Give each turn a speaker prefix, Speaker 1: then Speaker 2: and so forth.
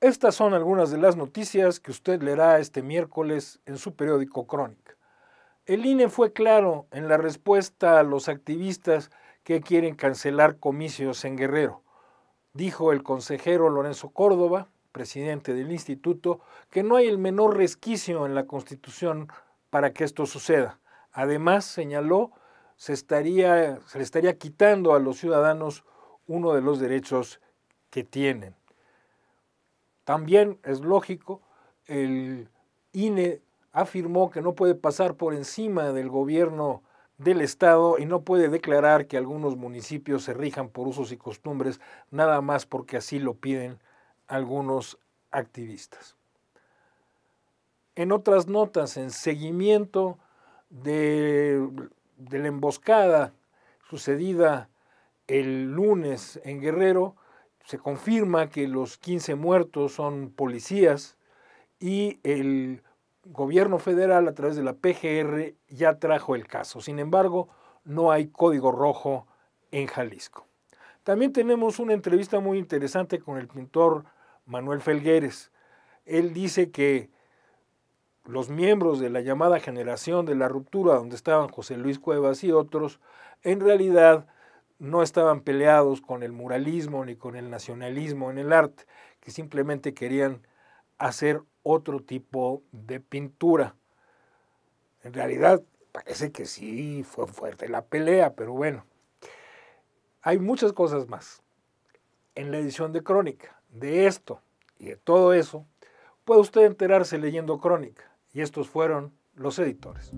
Speaker 1: Estas son algunas de las noticias que usted leerá este miércoles en su periódico Crónica. El INE fue claro en la respuesta a los activistas que quieren cancelar comicios en Guerrero. Dijo el consejero Lorenzo Córdoba, presidente del instituto, que no hay el menor resquicio en la Constitución para que esto suceda. Además, señaló, se, se le estaría quitando a los ciudadanos uno de los derechos que tienen. También es lógico, el INE afirmó que no puede pasar por encima del gobierno del Estado y no puede declarar que algunos municipios se rijan por usos y costumbres nada más porque así lo piden algunos activistas. En otras notas, en seguimiento de, la emboscada sucedida el lunes en Guerrero, se confirma que los 15 muertos son policías y el gobierno federal a través de la PGR ya trajo el caso. Sin embargo, no hay código rojo en Jalisco. También tenemos una entrevista muy interesante con el pintor Manuel Felgueres. Él dice que los miembros de la llamada generación de la ruptura, donde estaban José Luis Cuevas y otros, en realidad no estaban peleados con el muralismo ni con el nacionalismo en el arte, que simplemente querían hacer otro tipo de pintura. En realidad parece que sí fue fuerte la pelea, pero bueno, hay muchas cosas más. En la edición de Crónica, de esto y de todo eso, puede usted enterarse leyendo Crónica. Y estos fueron los editores.